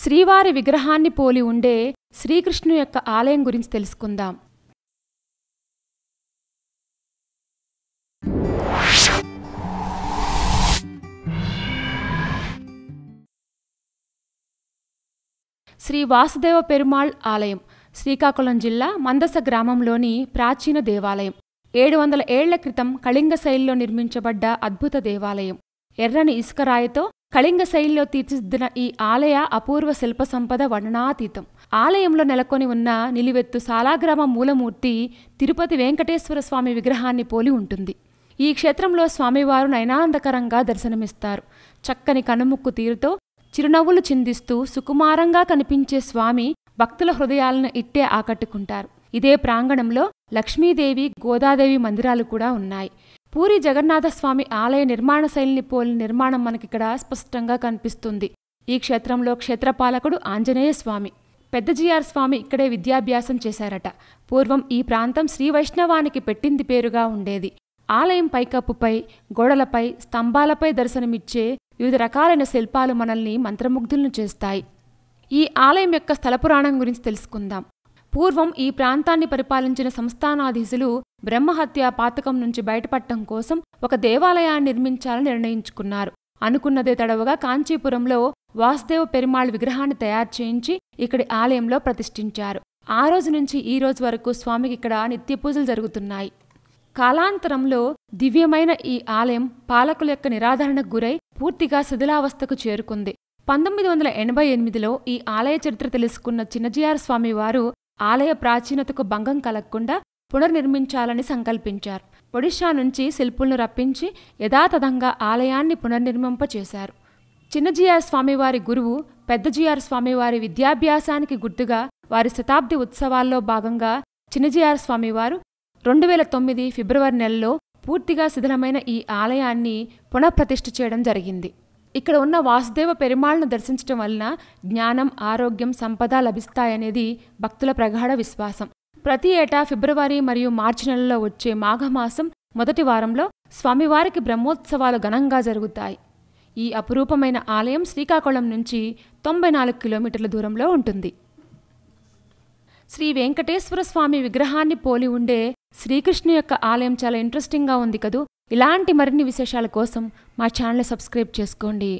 శ్రీవారి విగ్రహాన్ని పోలి ఉండే శ్రీకృష్ణు యొక్క ఆలయం గురించి తెలుసుకుందాం శ్రీ వాసుదేవ పెరుమాళ్ ఆలయం శ్రీకాకుళం జిల్లా మందస గ్రామంలోని ప్రాచీన దేవాలయం ఏడు వందల ఏళ్ల క్రితం కళింగ శైలిలో నిర్మించబడ్డ అద్భుత దేవాలయం ఎర్రని ఇసుకరాయితో కళింగ శైలిలో తీర్చిదిద్దిన ఈ ఆలయ అపూర్వ శిల్ప సంపద వర్ణనాతీతం ఆలయంలో నెలకొని ఉన్న నిలివెత్తు సాలాగ్రామ మూలమూర్తి తిరుపతి వెంకటేశ్వర స్వామి విగ్రహాన్ని పోలి ఉంటుంది ఈ క్షేత్రంలో స్వామివారు నయనాందకరంగా దర్శనమిస్తారు చక్కని కనుముక్కు తీరుతో చిరునవ్వులు చిందిస్తూ సుకుమారంగా కనిపించే స్వామి భక్తుల హృదయాలను ఇట్టే ఆకట్టుకుంటారు ఇదే ప్రాంగణంలో లక్ష్మీదేవి గోదాదేవి మందిరాలు కూడా ఉన్నాయి పూరి జగన్నాథస్వామి ఆలయ నిర్మాణ శైలిని పోలి నిర్మాణం మనకిక్కడ స్పష్టంగా కనిపిస్తుంది ఈ క్షేత్రంలో క్షేత్రపాలకుడు ఆంజనేయ స్వామి పెద్దజీఆర్ స్వామి ఇక్కడే విద్యాభ్యాసం చేశారట పూర్వం ఈ ప్రాంతం శ్రీవైష్ణవానికి పెట్టింది పేరుగా ఉండేది ఆలయం పైకప్పుపై గోడలపై స్తంభాలపై దర్శనమిచ్చే వివిధ రకాలైన శిల్పాలు మనల్ని మంత్రముగ్ధులను చేస్తాయి ఈ ఆలయం యొక్క స్థలపురాణం గురించి తెలుసుకుందాం పూర్వం ఈ ప్రాంతాన్ని పరిపాలించిన సంస్థానాధీశులు బ్రహ్మహత్య పాతకం నుంచి బయటపడటం కోసం ఒక దేవాలయాన్ని నిర్మించాలని నిర్ణయించుకున్నారు అనుకున్నదే తడవుగా కాంచీపురంలో వాసుదేవ పెరుమాళ్ విగ్రహాన్ని తయారు చేయించి ఇక్కడి ఆలయంలో ప్రతిష్ఠించారు ఆ రోజు నుంచి ఈ రోజు వరకు స్వామికి ఇక్కడ నిత్య పూజలు జరుగుతున్నాయి కాలాంతరంలో దివ్యమైన ఈ ఆలయం పాలకుల యొక్క నిరాధరణకు గురై పూర్తిగా శిథిలావస్థకు చేరుకుంది పంతొమ్మిది వందల ఎనభై ఎనిమిదిలో ఈ ఆలయ చరిత్ర తెలుసుకున్న చిన్నజీఆర్ స్వామివారు ఆలయ ప్రాచీనతకు భంగం కలగకుండా పునర్నిర్మించాలని సంకల్పించారు ఒడిషా నుంచి శిల్పులను రప్పించి యథాతథంగా ఆలయాన్ని పునర్నిర్మింపచేశారు చిన్నజీఆర్ స్వామివారి గురువు పెద్దజీఆర్ స్వామివారి విద్యాభ్యాసానికి గుర్తుగా వారి శతాబ్ది ఉత్సవాల్లో భాగంగా చిన్నజీఆర్ స్వామివారు రెండు వేల తొమ్మిది ఫిబ్రవరి నెలలో పూర్తిగా శిథిలమైన ఈ ఆలయాన్ని పునఃప్రతిష్ఠ చేయడం జరిగింది ఇక్కడ ఉన్న వాసుదేవ పెరుమాళ్ను దర్శించడం వలన జ్ఞానం ఆరోగ్యం సంపద లభిస్తాయనేది భక్తుల ప్రగాఢ విశ్వాసం ప్రతి ఏటా ఫిబ్రవరి మరియు మార్చి నెలలో వచ్చే మాఘమాసం మొదటి వారంలో స్వామివారికి బ్రహ్మోత్సవాలు ఘనంగా జరుగుతాయి ఈ అపురూపమైన ఆలయం శ్రీకాకుళం నుంచి తొంభై నాలుగు కిలోమీటర్ల దూరంలో ఉంటుంది శ్రీ వెంకటేశ్వర స్వామి విగ్రహాన్ని పోలి ఉండే శ్రీకృష్ణు యొక్క ఆలయం చాలా ఇంట్రెస్టింగ్గా ఉంది కదూ ఇలాంటి మరిన్ని విశేషాల కోసం మా ఛానల్ సబ్స్క్రైబ్ చేసుకోండి